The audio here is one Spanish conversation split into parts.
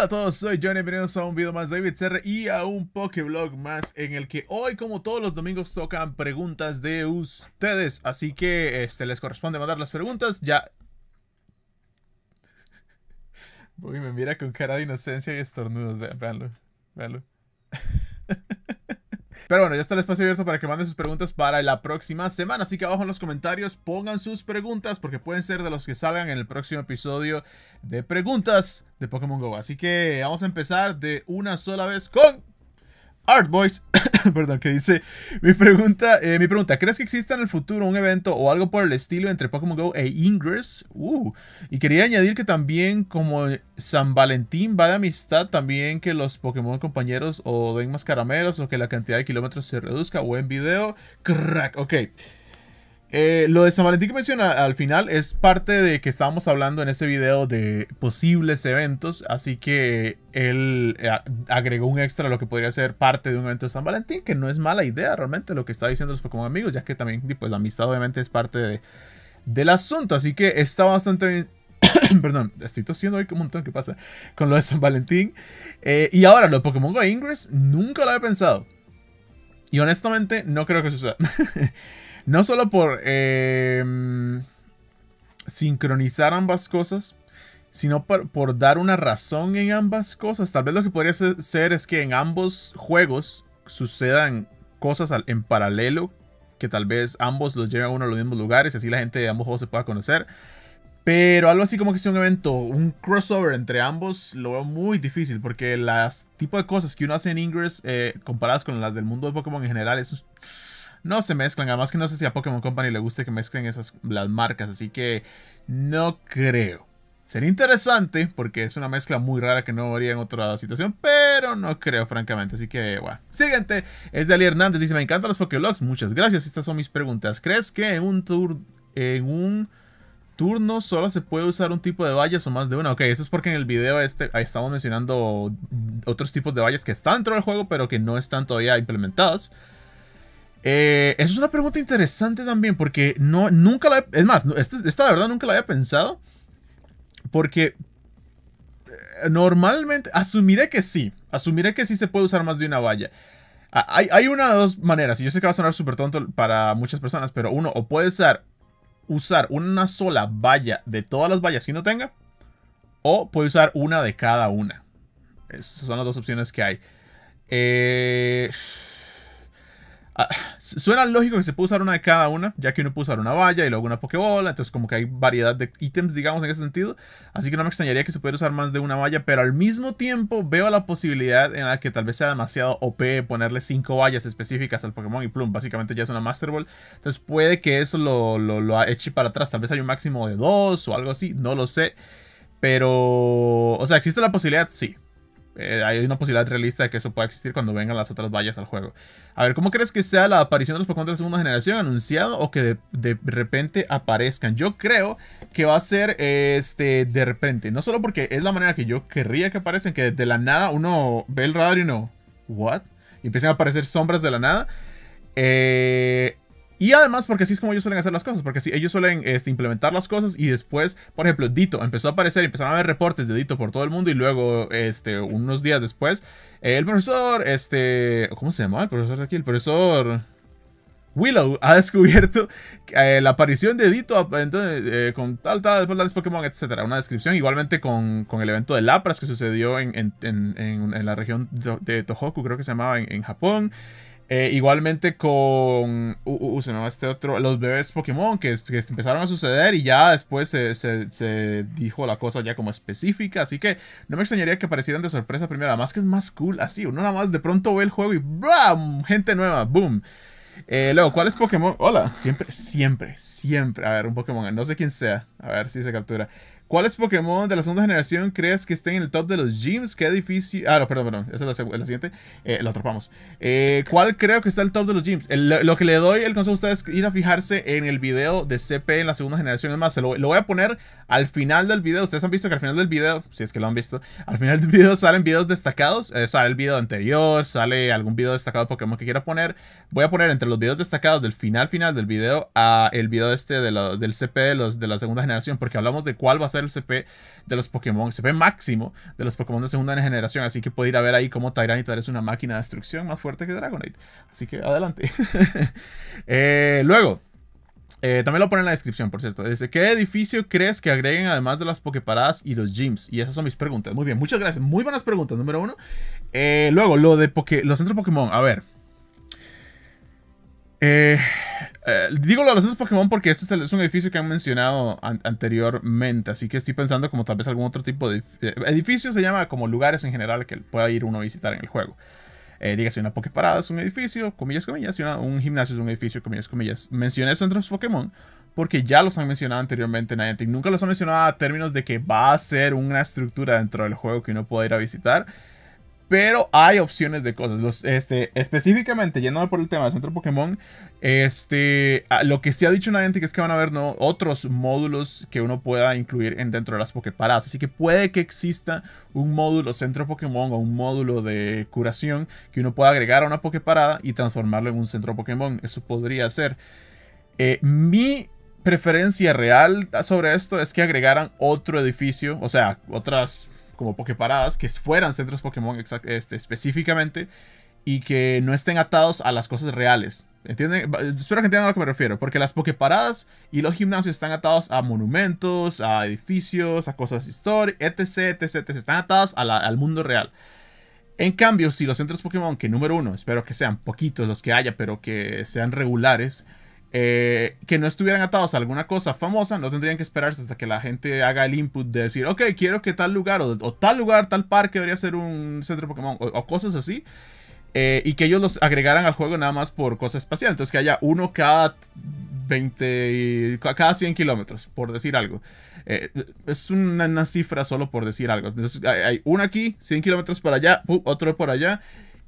Hola a todos, soy Johnny, bienvenidos a un video más de David Serra y a un Pokeblog más en el que hoy como todos los domingos tocan preguntas de ustedes, así que este, les corresponde mandar las preguntas, ya... Uy, me mira con cara de inocencia y estornudos, veanlo, veanlo. Pero bueno, ya está el espacio abierto para que manden sus preguntas para la próxima semana. Así que abajo en los comentarios pongan sus preguntas porque pueden ser de los que salgan en el próximo episodio de preguntas de Pokémon Go. Así que vamos a empezar de una sola vez con Art Boys, perdón, que dice, mi pregunta, eh, mi pregunta, ¿crees que exista en el futuro un evento o algo por el estilo entre Pokémon Go e Ingress? Uh, y quería añadir que también como San Valentín va de amistad, también que los Pokémon compañeros o den más caramelos o que la cantidad de kilómetros se reduzca o en video. Crack, ok. Eh, lo de San Valentín que menciona al final es parte de que estábamos hablando en ese video de posibles eventos, así que él eh, agregó un extra a lo que podría ser parte de un evento de San Valentín, que no es mala idea realmente lo que está diciendo los Pokémon amigos, ya que también pues, la amistad obviamente es parte del asunto, así que está bastante bien. Perdón, estoy tosiendo hoy un montón, ¿qué pasa? Con lo de San Valentín. Eh, y ahora, lo de Pokémon Go Ingress, nunca lo había pensado. Y honestamente, no creo que eso suceda. No solo por eh, sincronizar ambas cosas, sino por, dar una razón en ambas cosas. Tal vez lo que podría ser es que en ambos juegos sucedan cosas en paralelo, que tal vez ambos los lleven a uno a los mismos lugares y así la gente de ambos juegos se pueda conocer. Pero algo así como que sea un evento, un crossover entre ambos, lo veo muy difícil porque las tipo de cosas que uno hace en Ingress eh, comparadas con las del mundo de Pokémon en general es no se mezclan. Además que no sé si a Pokémon Company le guste que mezclen esas, las marcas, así que no creo. Sería interesante porque es una mezcla muy rara que no haría en otra situación, pero no creo, francamente. Así que, bueno. Siguiente es de Ali Hernández. Dice: Me encantan los Pokélogs. Muchas gracias. Estas son mis preguntas. ¿Crees que en un tour. En un turno solo se puede usar un tipo de vallas o más de una? Ok, eso es porque en el video este estamos mencionando otros tipos de vallas que están dentro del juego, pero que no están todavía implementadas. Eh, esa es una pregunta interesante también, porque no, nunca la he, Es más, este, esta, de verdad nunca la había pensado. Porque eh, normalmente. Asumiré que sí. Asumiré que sí se puede usar más de una valla. Hay, una o dos maneras, y yo sé que va a sonar súper tonto para muchas personas, pero uno, o puede ser usar una sola valla de todas las vallas que uno tenga, o puede usar una de cada una. Esas son las dos opciones que hay. Eh. Ah, suena lógico que se puede usar una de cada una, ya que uno puede usar una valla y luego una pokebola, entonces como que hay variedad de ítems, digamos, en ese sentido. Así que no me extrañaría que se pudiera usar más de una valla, pero al mismo tiempo veo la posibilidad en la que tal vez sea demasiado OP ponerle cinco vallas específicas al Pokémon y Plum, básicamente ya es una Master Ball. Entonces puede que eso lo, lo, lo eche para atrás, tal vez haya un máximo de dos o algo así, no lo sé. Pero, o sea, ¿existe la posibilidad? Sí. Eh, hay una posibilidad realista de que eso pueda existir cuando vengan las otras vallas al juego. A ver, ¿cómo crees que sea la aparición de los Pokémon de la segunda generación anunciado o que de, repente aparezcan? Yo creo que va a ser este de repente, no solo porque es la manera que yo querría que aparezcan que de la nada uno ve el radar y uno, ¿what? Y empiezan a aparecer sombras de la nada. Eh, y además, porque así es como ellos suelen hacer las cosas, porque así ellos suelen este, implementar las cosas y después, por ejemplo, Dito empezó a aparecer, empezaron a haber reportes de Dito por todo el mundo y luego, este, unos días después, el profesor, este, ¿cómo se llamaba el profesor de aquí? El profesor... Willow ha descubierto eh, la aparición de Dito entonces, eh, con tal, tal, Pokémon, etc. Una descripción igualmente con, el evento de Lapras que sucedió en, la región de Tohoku, creo que se llamaba, en, Japón. Eh, igualmente con se este otro, los bebés Pokémon que, empezaron a suceder y ya después se, dijo la cosa ya como específica. Así que no me extrañaría que aparecieran de sorpresa primero. Además que es más cool así. Uno nada más de pronto ve el juego y ¡bam! Gente nueva, ¡boom! Eh, luego, ¿cuál es Pokémon? Hola, siempre, siempre, siempre. A ver, un Pokémon, no sé quién sea. A ver si se captura es Pokémon de la segunda generación crees que estén en el top de los gyms? ¿Qué difícil... Ah, no, perdón, perdón. Esa es la, siguiente. Eh, lo atropamos. Eh, ¿Cuál creo que está en el top de los gyms? lo que le doy el consejo a ustedes es ir a fijarse en el video de CP en la segunda generación. Es más, lo, voy a poner al final del video. Ustedes han visto que al final del video, si es que lo han visto, al final del video salen videos destacados. Eh, sale el video anterior, sale algún video destacado de Pokémon que quiera poner. Voy a poner entre los videos destacados del final final del video a el video este del CP de, los, de la segunda generación, porque hablamos de cuál va a ser el CP de los Pokémon, CP máximo de los Pokémon de segunda generación. Así que puede ir a ver ahí cómo Tyranitar es una máquina de destrucción más fuerte que Dragonite. Así que adelante. Eh, luego. Eh, también lo pone en la descripción, por cierto. Dice, ¿qué edificio crees que agreguen además de las Poképaradas y los gyms? Y esas son mis preguntas. Muy bien, muchas gracias. Muy buenas preguntas, número uno. Eh, luego, lo de los centros Pokémon. A ver. Eh, eh, lo digo los centros Pokémon porque este es, un edificio que han mencionado anteriormente, así que estoy pensando como tal vez algún otro tipo de eh, edificio. se llama como lugares en general que pueda ir uno a visitar en el juego. Eh, dígase una Poképarada es un edificio, comillas, comillas, un gimnasio es un edificio, comillas, comillas. Mencioné centros Pokémon porque ya los han mencionado anteriormente en Niantic. Nunca los han mencionado a términos de que va a ser una estructura dentro del juego que uno pueda ir a visitar. Pero hay opciones de cosas. este, específicamente, yendo por el tema del centro Pokémon, este, ah, lo que sí ha dicho una gente es que van a haber ¿no? otros módulos que uno pueda incluir en, dentro de las Poképaradas. Así que puede que exista un módulo centro Pokémon o un módulo de curación que uno pueda agregar a una Poképarada y transformarlo en un centro Pokémon. Eso podría ser. Eh, mi preferencia real sobre esto es que agregaran otro edificio, o sea, otras como Poképaradas, que fueran centros Pokémon este, específicamente y que no estén atados a las cosas reales. ¿Entienden? Espero que entiendan a lo que me refiero, porque las Pokeparadas y los gimnasios están atados a monumentos, a edificios, a cosas históricas, etc, etc, Están atados al mundo real. En cambio, si los centros Pokémon, que número uno, espero que sean poquitos los que haya, pero que sean regulares, eh, que no estuvieran atados a alguna cosa famosa, no tendrían que esperarse hasta que la gente haga el input de decir, ok, quiero que tal lugar o, tal lugar, tal parque debería ser un centro Pokémon o, cosas así. Eh, y que ellos los agregaran al juego nada más por cosa espacial. Entonces que haya uno cada 20, cada 100 kilómetros, por decir algo. Eh, es una, cifra solo por decir algo. Entonces hay, uno aquí, 100 kilómetros por allá, otro por allá.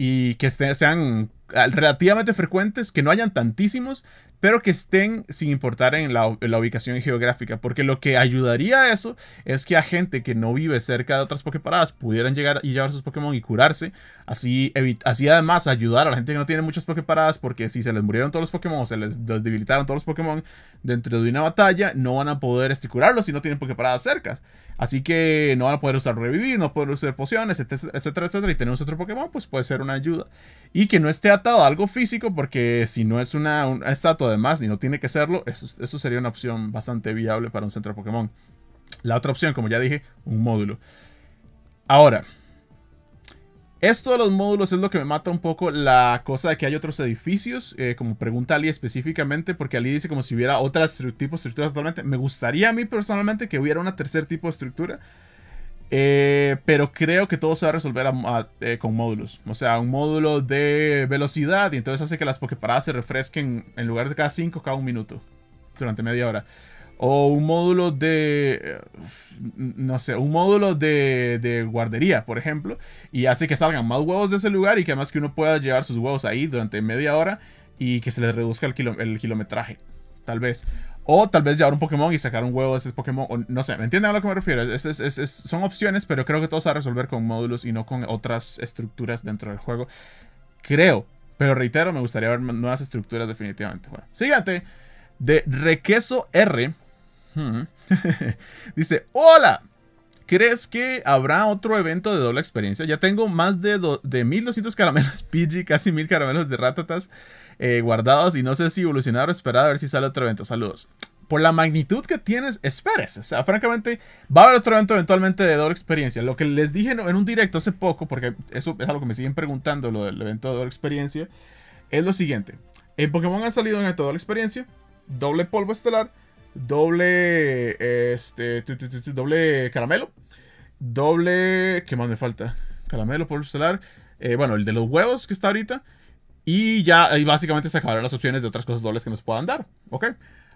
Y que estén, sean relativamente frecuentes, que no hayan tantísimos, pero que estén sin importar en la, ubicación geográfica, porque lo que ayudaría a eso es que a gente que no vive cerca de otras Poképaradas pudieran llegar y llevar sus Pokémon y curarse, así, así además ayudar a la gente que no tiene muchas Poképaradas, porque si se les murieron todos los Pokémon o se les, debilitaron todos los Pokémon dentro de una batalla, no van a poder este, curarlos si no tienen Poképaradas cerca así que no van a poder usar revivir, no pueden usar pociones, etcétera, etcétera, y tenemos otro Pokémon, pues puede ser una ayuda, y que no esté algo físico, porque si no es una, estatua estatua además y no tiene que serlo, eso, sería una opción bastante viable para un centro Pokémon. La otra opción, como ya dije, un módulo. Ahora, esto de los módulos es lo que me mata un poco la cosa de que hay otros edificios, eh, como pregunta Ali específicamente, porque Ali dice como si hubiera otro tipo de estructura totalmente. Me gustaría a mí personalmente que hubiera una tercer tipo de estructura eh, pero creo que todo se va a resolver eh, con módulos. O sea, un módulo de velocidad. Y entonces hace que las Pokeparadas se refresquen en lugar de cada 5, cada 1 minuto. Durante media hora. O un módulo de. Eh, no sé, un módulo de, guardería, por ejemplo. Y hace que salgan más huevos de ese lugar y que además que uno pueda llevar sus huevos ahí durante media hora y que se les reduzca el kilometraje tal vez. O tal vez llevar un Pokémon y sacar un huevo de ese Pokémon. no sé, ¿me entienden a lo que me refiero? son opciones, pero creo que todo se va a resolver con módulos y no con otras estructuras dentro del juego. Creo. Pero reitero, me gustaría ver nuevas estructuras definitivamente. Bueno, siguiente. De Requeso R. Hmm. Dice, hola, ¿Crees que habrá otro evento de doble experiencia? Ya tengo más de, de 1200 caramelos PG, casi 1000 caramelos de ratatas eh, guardados y no sé si evolucionar o esperar a ver si sale otro evento. Saludos. Por la magnitud que tienes, esperes. O sea, francamente, va a haber otro evento eventualmente de doble experiencia. Lo que les dije en un directo hace poco, porque eso es algo que me siguen preguntando, lo del evento de doble experiencia, es lo siguiente. En Pokémon ha salido en toda doble experiencia, doble polvo estelar, doble, este, doble caramelo, doble, ¿qué más me falta? Caramelo, polvo estelar, eh, bueno, el de los huevos que está ahorita, y ya ahí básicamente se acabarán las opciones de otras cosas dobles que nos puedan dar, ¿ok?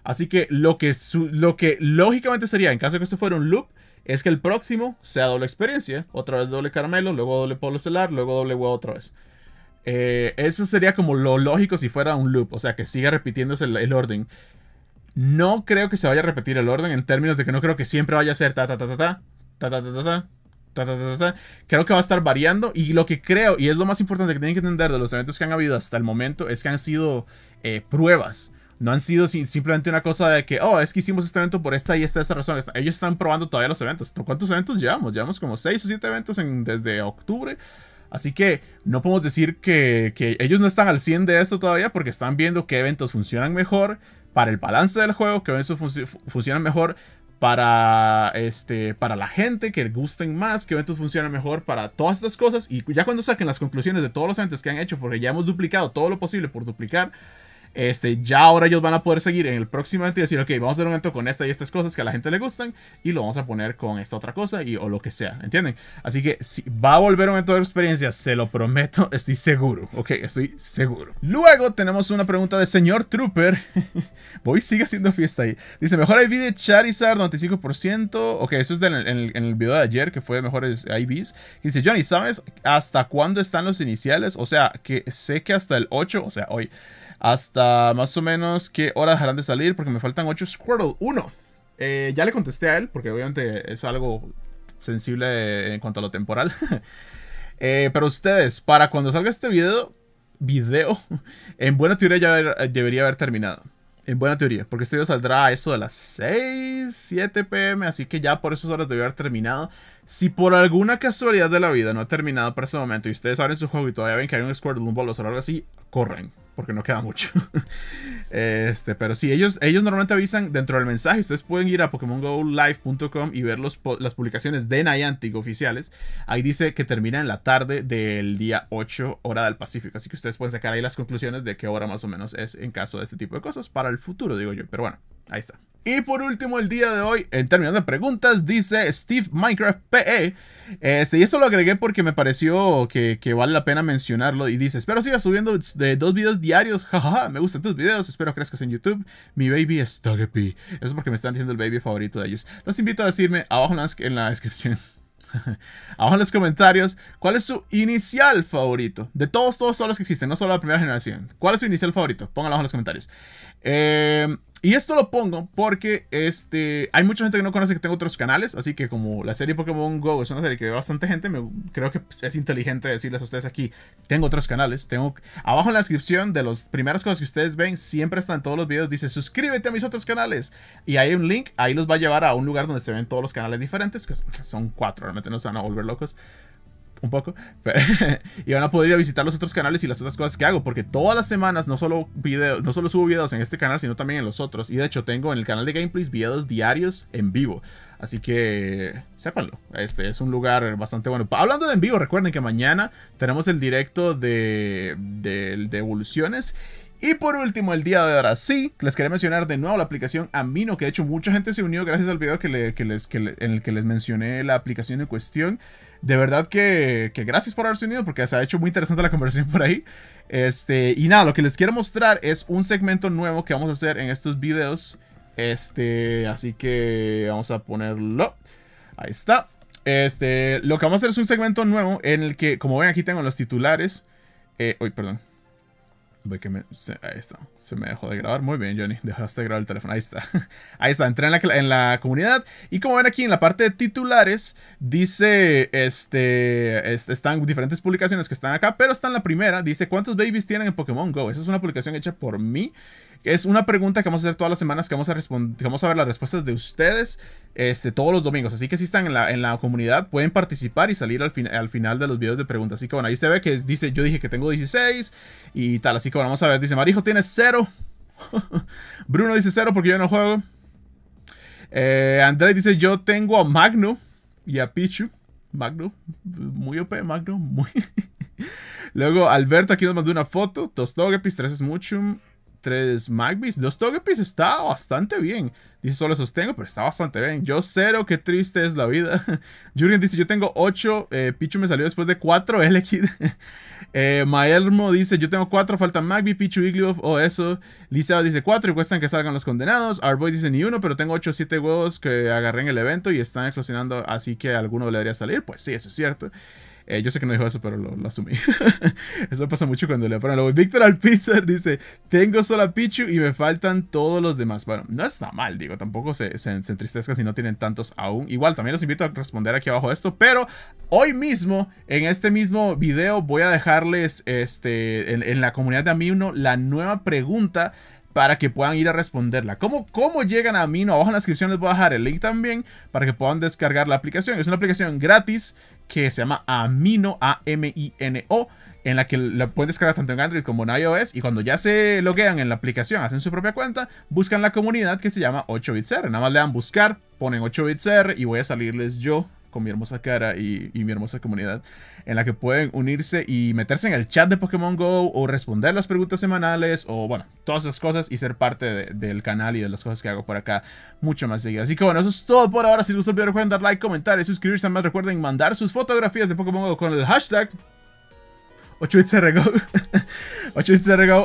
Así que lo que, lo que lógicamente sería, en caso de que esto fuera un loop, es que el próximo sea doble experiencia, otra vez doble caramelo, luego doble polvo estelar, luego doble huevo otra vez. Eh, eso sería como lo lógico si fuera un loop, o sea, que siga repitiéndose el, el orden. No creo que se vaya a repetir el orden en términos de que no creo que siempre vaya a ser ta ta ta ta ta ta ta ta ta ta Ta, ta, ta, Creo que va a estar variando y lo que creo, y es lo más importante que tienen que entender de los eventos que han habido hasta el momento, es que han sido pruebas. No han sido simplemente una cosa de que, oh, es que hicimos este evento por esta y esta, esta razón. Ellos están probando todavía los eventos. ¿Cuántos eventos llevamos? Llevamos como 6 o 7 eventos desde octubre. Así que no podemos decir que, que ellos no están al 100 de esto todavía porque están viendo qué eventos funcionan mejor, para el balance del juego, que a veces mejor para, este, para la gente, que gusten más, que eventos funciona mejor para todas estas cosas. Y ya cuando saquen las conclusiones de todos los eventos que han hecho, porque ya hemos duplicado todo lo posible por duplicar, este, ya ahora ellos van a poder seguir en el próximo evento y decir, ok, vamos a hacer un evento con esta y estas cosas que a la gente le gustan y lo vamos a poner con esta otra cosa y, o lo que sea, ¿entienden? Así que si va a volver un evento de experiencia, se lo prometo, estoy seguro, ok, estoy seguro. Luego tenemos una pregunta de señor Trooper. Voy, sigue haciendo fiesta ahí. Dice, mejor IV de Charizard, 95%. Ok, eso es del, en, el, en, el, video de ayer que fue de mejores IVs. Dice, Johnny, ¿sabes hasta cuándo están los iniciales? O sea, que sé que hasta el 8, o sea, hoy hasta más o menos qué hora dejarán de salir, porque me faltan 8 Squirtle eh, 1. ya le contesté a él, porque obviamente es algo sensible en cuanto a lo temporal. Eh, pero ustedes, para cuando salga este video, video, en buena teoría ya debería haber terminado. En buena teoría, porque este video saldrá a eso de las 6, 7 pm, así que ya por esas horas debería haber terminado. Si por alguna casualidad de la vida no ha terminado para ese momento y ustedes abren su juego y todavía ven que hay un Squirtle, un o algo así, corren, porque no queda mucho. este, pero sí, ellos, ellos normalmente avisan dentro del mensaje. Ustedes pueden ir a PokémonGoLive.com y ver las publicaciones de Niantic oficiales. Ahí dice que termina en la tarde del día 8, hora del Pacífico. Así que ustedes pueden sacar ahí las conclusiones de qué hora más o menos es en caso de este tipo de cosas para el futuro, digo yo. Pero bueno, Ahí está. Y por último, el día de hoy, en términos de preguntas, dice Steve Minecraft PE. Este, y esto lo agregué porque me pareció que, vale la pena mencionarlo. Y dice: Espero sigas subiendo de dos videos diarios. me gustan tus videos. Espero crezcas en YouTube. Mi baby es Togepi. Eso es porque me están diciendo el baby favorito de ellos. Los invito a decirme abajo en la, en la descripción. abajo en los comentarios, ¿cuál es su inicial favorito? De todos, todos, todos los que existen, no solo la primera generación. ¿Cuál es su inicial favorito? Pónganlo abajo en los comentarios. Eh. Y esto lo pongo porque este, hay mucha gente que no conoce que tengo otros canales, así que como la serie Pokémon Go es una serie que ve bastante gente, me, creo que es inteligente decirles a ustedes aquí, tengo otros canales, tengo abajo en la descripción de las primeras cosas que ustedes ven, siempre están todos los videos, dice suscríbete a mis otros canales y hay un link, ahí los va a llevar a un lugar donde se ven todos los canales diferentes, que son cuatro, realmente no se van a volver locos un poco, y van a poder ir a visitar los otros canales y las otras cosas que hago, porque todas las semanas no solo, video, no solo subo videos en este canal, sino también en los otros. Y de hecho tengo en el canal de gameplays videos diarios en vivo. Así que sépanlo, este es un lugar bastante bueno. Hablando de en vivo, recuerden que mañana tenemos el directo de, de, evoluciones. Y por último, el día de ahora sí, les quería mencionar de nuevo la aplicación Amino, que de hecho mucha gente se unió gracias al video que, le, que les, en el que les mencioné la aplicación en cuestión de verdad que, gracias por haberse unido porque se ha hecho muy interesante la conversación por ahí. Este, y nada, lo que les quiero mostrar es un segmento nuevo que vamos a hacer en estos videos. Este, así que vamos a ponerlo. Ahí está. Este, lo que vamos a hacer es un segmento nuevo en el que, como ven, aquí tengo los titulares. Eh, uy, perdón ahí está. Se me dejó de grabar. Muy bien, Johnny. Dejaste de grabar el teléfono. Ahí está. Ahí está. Entré en la, comunidad. Y como ven aquí en la parte de titulares, dice, este, están diferentes publicaciones que están acá, pero está en la primera. Dice, ¿cuántos babies tienen en Pokémon Go? Esa es una publicación hecha por mí. Es una pregunta que vamos a hacer todas las semanas, que vamos a, vamos a ver las respuestas de ustedes este, todos los domingos. Así que si están en la, comunidad, pueden participar y salir al, al final de los videos de preguntas. Así que bueno, ahí se ve que dice, yo dije que tengo 16 y tal. Así que bueno, vamos a ver. Dice, Marijo tiene cero. Bruno dice cero porque yo no juego. Eh, Andrés dice, yo tengo a Magno y a Pichu. Magno, muy OP, Magno, muy... Luego Alberto aquí nos mandó una foto. Tostogepis, 3 es mucho tres Magbis, dos Togepi's, está bastante bien. Dice solo sostengo, pero está bastante bien. Yo cero, qué triste es la vida. Jurgen dice, yo tengo 8, eh, Pichu me salió después de 4, LX. eh, Maelmo dice, yo tengo 4, faltan Magby, Pichu, Igloo, o eso. Lisa dice 4 y cuestan que salgan los condenados. Arboy dice ni uno, pero tengo 8 o 7 huevos que agarré en el evento y están explosionando, así que alguno le debería salir. Pues sí, eso es cierto. Eh, yo sé que no dijo eso, pero lo, asumí. eso pasa mucho cuando le ponen luego. Víctor Alpizar dice: Tengo solo a Pichu y me faltan todos los demás. Bueno, no está mal, digo, tampoco se, se, entristezca si no tienen tantos aún. Igual, también los invito a responder aquí abajo esto, pero hoy mismo, en este mismo video, voy a dejarles este, en, la comunidad de Amino la nueva pregunta para que puedan ir a responderla. ¿Cómo, cómo llegan a Amino? abajo en la descripción les voy a dejar el link también para que puedan descargar la aplicación. Es una aplicación gratis que se llama Amino, A-M-I-N-O, en la que la pueden descargar tanto en Android como en iOS. Y cuando ya se loguean en la aplicación, hacen su propia cuenta, buscan la comunidad que se llama 8 R. Nada más le dan buscar, ponen 8 R y voy a salirles yo con mi hermosa cara y, mi hermosa comunidad, en la que pueden unirse y meterse en el chat de Pokémon Go o responder las preguntas semanales o bueno, todas esas cosas y ser parte del canal y de las cosas que hago por acá mucho más seguido. Así que bueno, eso es todo por ahora. Si les gustó el video recuerden dar like, comentar y suscribirse. Además recuerden mandar sus fotografías de Pokémon Go con el hashtag 8bitsRGO 8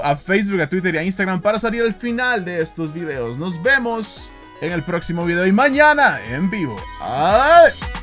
a Facebook, a Twitter y a Instagram para salir al final de estos videos. Nos vemos en el próximo video y mañana en vivo. ¡Adiós!